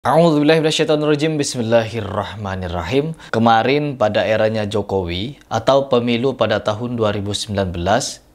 A'udzubillahiminasyaitonirrojim Bismillahirrahmanirrahim Kemarin pada eranya Jokowi atau pemilu pada tahun 2019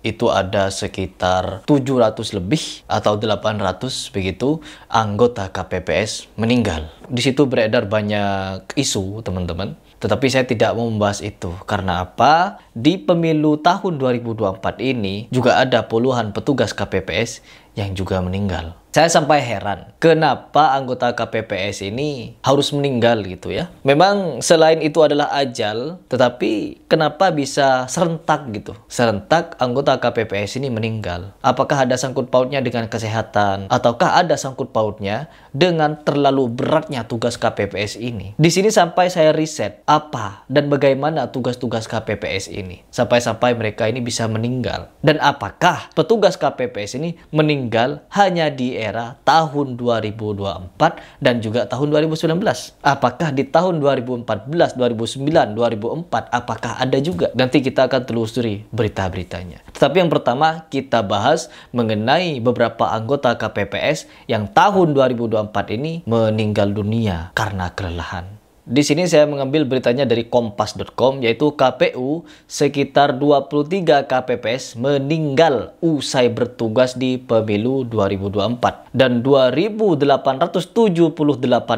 itu ada sekitar 700 lebih atau 800 begitu anggota KPPS meninggal. Di situ beredar banyak isu, teman-teman. Tetapi saya tidak mau membahas itu. Karena apa? Di pemilu tahun 2024 ini juga ada puluhan petugas KPPS yang juga meninggal. Saya sampai heran, kenapa anggota KPPS ini harus meninggal gitu ya? Memang selain itu adalah ajal, tetapi kenapa bisa serentak gitu? Serentak anggota KPPS ini meninggal. Apakah ada sangkut pautnya dengan kesehatan? Ataukah ada sangkut pautnya dengan terlalu beratnya tugas KPPS ini? Di sini sampai saya riset apa dan bagaimana tugas-tugas KPPS ini. Sampai-sampai mereka ini bisa meninggal. Dan apakah petugas KPPS ini meninggal meninggal hanya di era tahun 2024 dan juga tahun 2019. Apakah di tahun 2014, 2009, 2004 apakah ada juga? Nanti kita akan telusuri berita-beritanya. Tetapi yang pertama kita bahas mengenai beberapa anggota KPPS yang tahun 2024 ini meninggal dunia karena kelelahan. Di sini saya mengambil beritanya dari kompas.com yaitu KPU sekitar 23 KPPS meninggal usai bertugas di pemilu 2024 dan 2878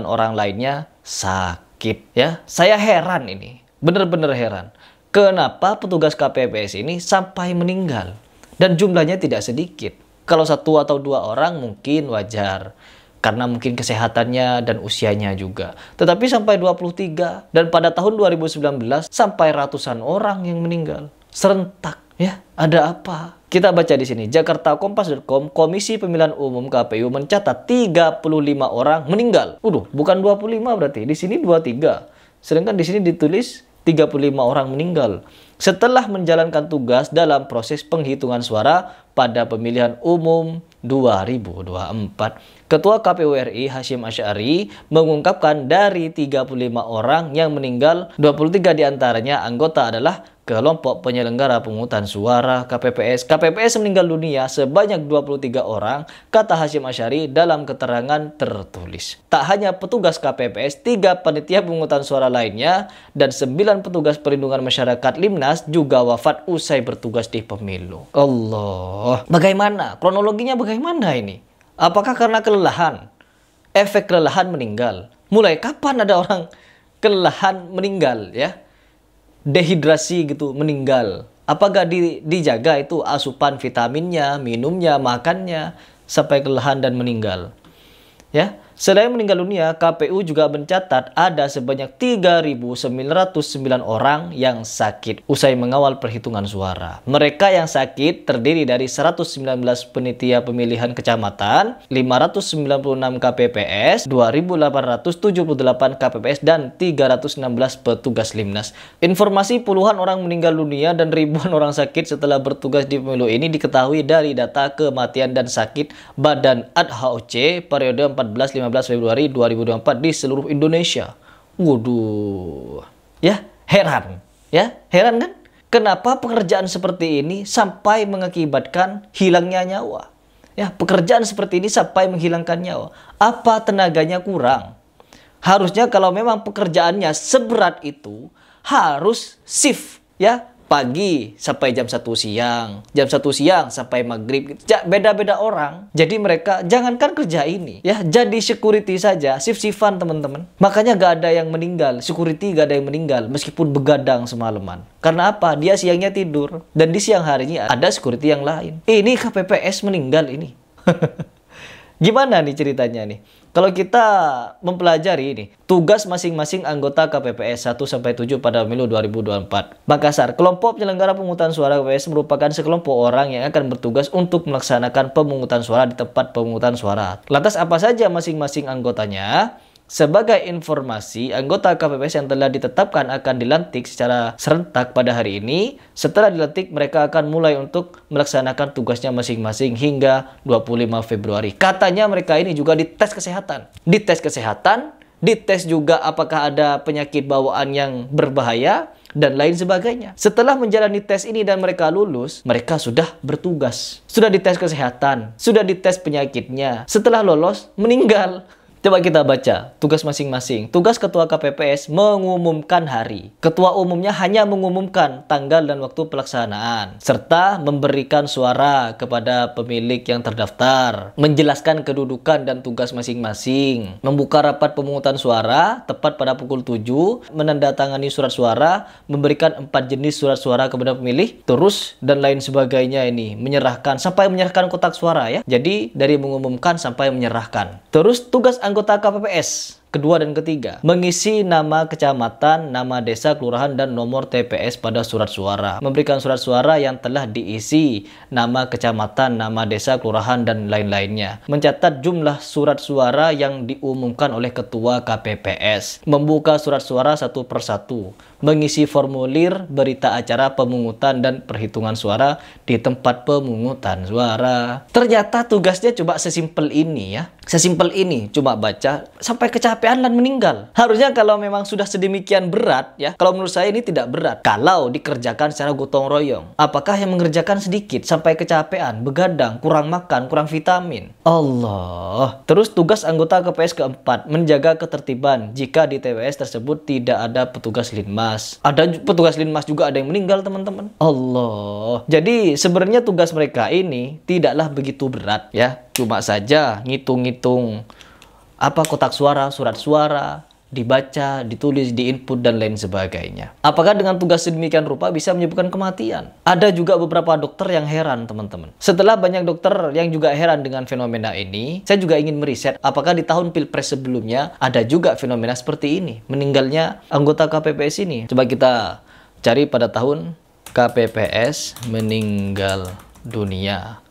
orang lainnya sakit ya. Saya heran ini, benar-benar heran. Kenapa petugas KPPS ini sampai meninggal dan jumlahnya tidak sedikit? Kalau satu atau dua orang mungkin wajar karena mungkin kesehatannya dan usianya juga. Tetapi sampai 23 dan pada tahun 2019 sampai ratusan orang yang meninggal serentak ya. Ada apa? Kita baca di sini, Jakarta Kompas.com, Komisi Pemilihan Umum KPU mencatat 35 orang meninggal. Waduh, bukan 25 berarti, di sini 23. Sedangkan di sini ditulis 35 orang meninggal. Setelah menjalankan tugas dalam proses penghitungan suara pada pemilihan umum 2024. Ketua KPU RI Hashim Asyari mengungkapkan dari 35 orang yang meninggal, 23 diantaranya anggota adalah kelompok penyelenggara pemungutan suara KPPS. KPPS meninggal dunia sebanyak 23 orang, kata Hashim Asyari dalam keterangan tertulis. Tak hanya petugas KPPS, tiga panitia pemungutan suara lainnya dan 9 petugas perlindungan masyarakat Limnas juga wafat usai bertugas di pemilu. Allah. Bagaimana? Kronologinya bagaimana ini? Apakah karena kelelahan? Efek kelelahan meninggal. Mulai kapan ada orang kelelahan meninggal ya? dehidrasi gitu, meninggal. Apakah di, dijaga itu asupan vitaminnya, minumnya, makannya sampai kelelahan dan meninggal? Ya. Selain meninggal dunia, KPU juga mencatat ada sebanyak 3.909 orang yang sakit usai mengawal perhitungan suara. Mereka yang sakit terdiri dari 119 penitia pemilihan kecamatan, 596 KPPS, 2.878 KPPS, dan 316 petugas Limnas. Informasi puluhan orang meninggal dunia dan ribuan orang sakit setelah bertugas di pemilu ini diketahui dari data kematian dan sakit Badan ADHOC periode 14 15 Februari 2024 di seluruh Indonesia. Waduh. Ya, heran. Ya, heran kan? Kenapa pekerjaan seperti ini sampai mengakibatkan hilangnya nyawa? Ya, pekerjaan seperti ini sampai menghilangkan nyawa. Apa tenaganya kurang? Harusnya kalau memang pekerjaannya seberat itu harus shift ya pagi sampai jam 1 siang, jam 1 siang sampai maghrib. Beda-beda orang. Jadi mereka jangankan kerja ini, ya jadi security saja, sif-sifan teman-teman. Makanya gak ada yang meninggal, security gak ada yang meninggal meskipun begadang semalaman. Karena apa? Dia siangnya tidur dan di siang harinya ada security yang lain. Eh, ini KPPS meninggal ini. Gimana nih ceritanya nih? Kalau kita mempelajari ini, tugas masing-masing anggota KPPS 1 sampai 7 pada pemilu 2024. Makassar, kelompok penyelenggara pemungutan suara KPPS merupakan sekelompok orang yang akan bertugas untuk melaksanakan pemungutan suara di tempat pemungutan suara. Lantas apa saja masing-masing anggotanya? Sebagai informasi, anggota KPPS yang telah ditetapkan akan dilantik secara serentak pada hari ini. Setelah dilantik, mereka akan mulai untuk melaksanakan tugasnya masing-masing hingga 25 Februari. Katanya mereka ini juga dites kesehatan. Dites kesehatan, dites juga apakah ada penyakit bawaan yang berbahaya, dan lain sebagainya. Setelah menjalani tes ini dan mereka lulus, mereka sudah bertugas. Sudah dites kesehatan, sudah dites penyakitnya. Setelah lolos, meninggal. Coba kita baca tugas masing-masing. Tugas Ketua KPPS mengumumkan hari. Ketua umumnya hanya mengumumkan tanggal dan waktu pelaksanaan, serta memberikan suara kepada pemilik yang terdaftar, menjelaskan kedudukan dan tugas masing-masing, membuka rapat pemungutan suara tepat pada pukul 7, menandatangani surat suara, memberikan empat jenis surat suara kepada pemilih, terus dan lain sebagainya ini, menyerahkan sampai menyerahkan kotak suara ya. Jadi dari mengumumkan sampai menyerahkan. Terus tugas anggota KPPS kedua dan ketiga. Mengisi nama kecamatan, nama desa, kelurahan, dan nomor TPS pada surat suara. Memberikan surat suara yang telah diisi nama kecamatan, nama desa, kelurahan, dan lain-lainnya. Mencatat jumlah surat suara yang diumumkan oleh ketua KPPS. Membuka surat suara satu persatu. Mengisi formulir berita acara pemungutan dan perhitungan suara di tempat pemungutan suara. Ternyata tugasnya coba sesimpel ini ya. Sesimpel ini, cuma baca sampai kecapek kecapean dan meninggal. Harusnya kalau memang sudah sedemikian berat ya, kalau menurut saya ini tidak berat. Kalau dikerjakan secara gotong royong. Apakah yang mengerjakan sedikit sampai kecapean, begadang, kurang makan, kurang vitamin? Allah. Terus tugas anggota KPS keempat, menjaga ketertiban jika di TWS tersebut tidak ada petugas linmas. Ada petugas linmas juga ada yang meninggal teman-teman. Allah. Jadi sebenarnya tugas mereka ini tidaklah begitu berat ya. Cuma saja ngitung-ngitung apa kotak suara, surat suara, dibaca, ditulis, diinput, dan lain sebagainya. Apakah dengan tugas sedemikian rupa bisa menyebabkan kematian? Ada juga beberapa dokter yang heran, teman-teman. Setelah banyak dokter yang juga heran dengan fenomena ini, saya juga ingin meriset apakah di tahun Pilpres sebelumnya ada juga fenomena seperti ini, meninggalnya anggota KPPS ini. Coba kita cari pada tahun KPPS meninggal dunia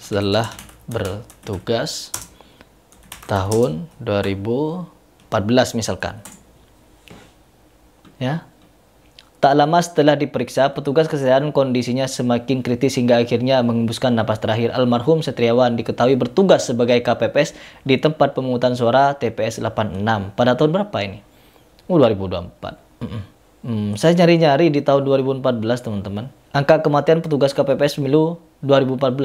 setelah bertugas tahun 2014 misalkan. Ya. Tak lama setelah diperiksa, petugas kesehatan kondisinya semakin kritis hingga akhirnya mengembuskan napas terakhir. Almarhum Setriawan diketahui bertugas sebagai KPPS di tempat pemungutan suara TPS 86. Pada tahun berapa ini? Oh, 2024. Mm -mm. Hmm, saya nyari-nyari di tahun 2014, teman-teman. Angka kematian petugas KPPS Milu 2014.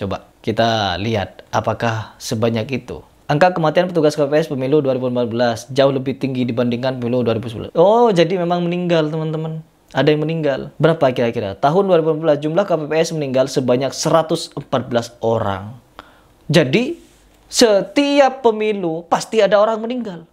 Coba kita lihat apakah sebanyak itu. Angka kematian petugas KPS pemilu 2014 jauh lebih tinggi dibandingkan pemilu 2019. Oh, jadi memang meninggal, teman-teman. Ada yang meninggal. Berapa kira-kira? Tahun 2014 jumlah KPPS meninggal sebanyak 114 orang. Jadi, setiap pemilu pasti ada orang meninggal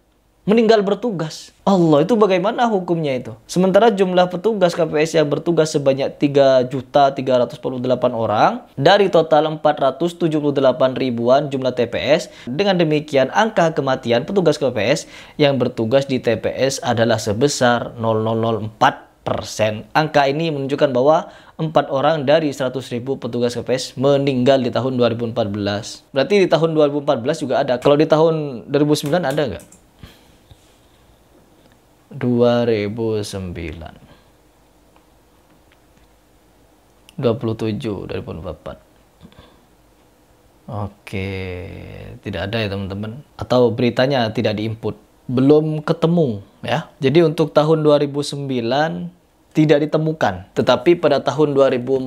meninggal bertugas. Allah itu bagaimana hukumnya itu? Sementara jumlah petugas KPS yang bertugas sebanyak juta 3.348 orang dari total 478 ribuan jumlah TPS. Dengan demikian angka kematian petugas KPS yang bertugas di TPS adalah sebesar 0,004 persen. Angka ini menunjukkan bahwa empat orang dari seratus ribu petugas KPS meninggal di tahun 2014. Berarti di tahun 2014 juga ada. Kalau di tahun 2009 ada nggak? 2009 27 2004 Oke, tidak ada ya teman-teman. Atau beritanya tidak diinput. Belum ketemu ya. Jadi untuk tahun 2009 tidak ditemukan. Tetapi pada tahun 2014, 19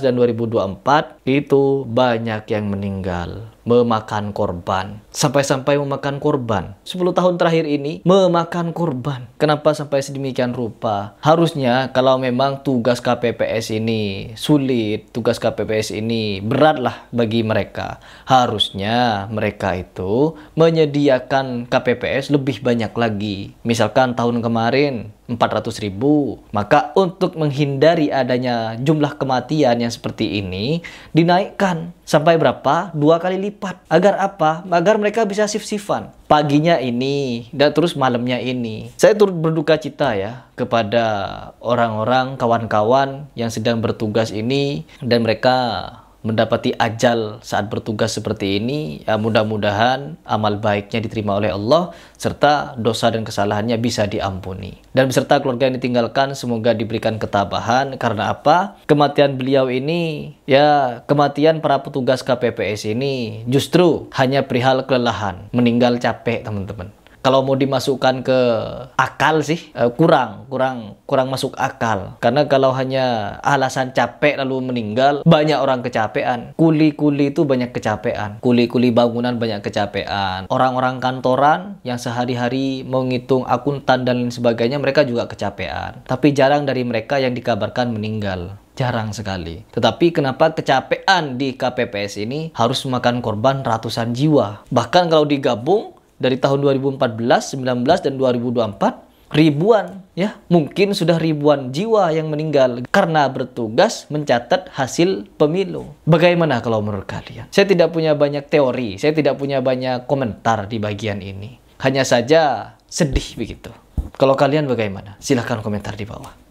dan 2024 itu banyak yang meninggal memakan korban. Sampai-sampai memakan korban. 10 tahun terakhir ini memakan korban. Kenapa sampai sedemikian rupa? Harusnya kalau memang tugas KPPS ini sulit, tugas KPPS ini beratlah bagi mereka. Harusnya mereka itu menyediakan KPPS lebih banyak lagi. Misalkan tahun kemarin 400 ribu. Maka untuk menghindari adanya jumlah kematian yang seperti ini dinaikkan sampai berapa? Dua kali lipat lipat. Agar apa? Agar mereka bisa sif-sifan Paginya ini, dan terus malamnya ini. Saya turut berduka cita ya kepada orang-orang, kawan-kawan yang sedang bertugas ini dan mereka mendapati ajal saat bertugas seperti ini, ya mudah-mudahan amal baiknya diterima oleh Allah, serta dosa dan kesalahannya bisa diampuni. Dan beserta keluarga yang ditinggalkan, semoga diberikan ketabahan, karena apa? Kematian beliau ini, ya kematian para petugas KPPS ini justru hanya perihal kelelahan, meninggal capek teman-teman kalau mau dimasukkan ke akal sih uh, kurang kurang kurang masuk akal karena kalau hanya alasan capek lalu meninggal banyak orang kecapean kuli-kuli itu banyak kecapean kuli-kuli bangunan banyak kecapean orang-orang kantoran yang sehari-hari menghitung akuntan dan lain sebagainya mereka juga kecapean tapi jarang dari mereka yang dikabarkan meninggal jarang sekali. Tetapi kenapa kecapean di KPPS ini harus memakan korban ratusan jiwa? Bahkan kalau digabung dari tahun 2014, 19 dan 2024 ribuan ya mungkin sudah ribuan jiwa yang meninggal karena bertugas mencatat hasil pemilu. Bagaimana kalau menurut kalian? Saya tidak punya banyak teori, saya tidak punya banyak komentar di bagian ini. Hanya saja sedih begitu. Kalau kalian bagaimana? Silahkan komentar di bawah.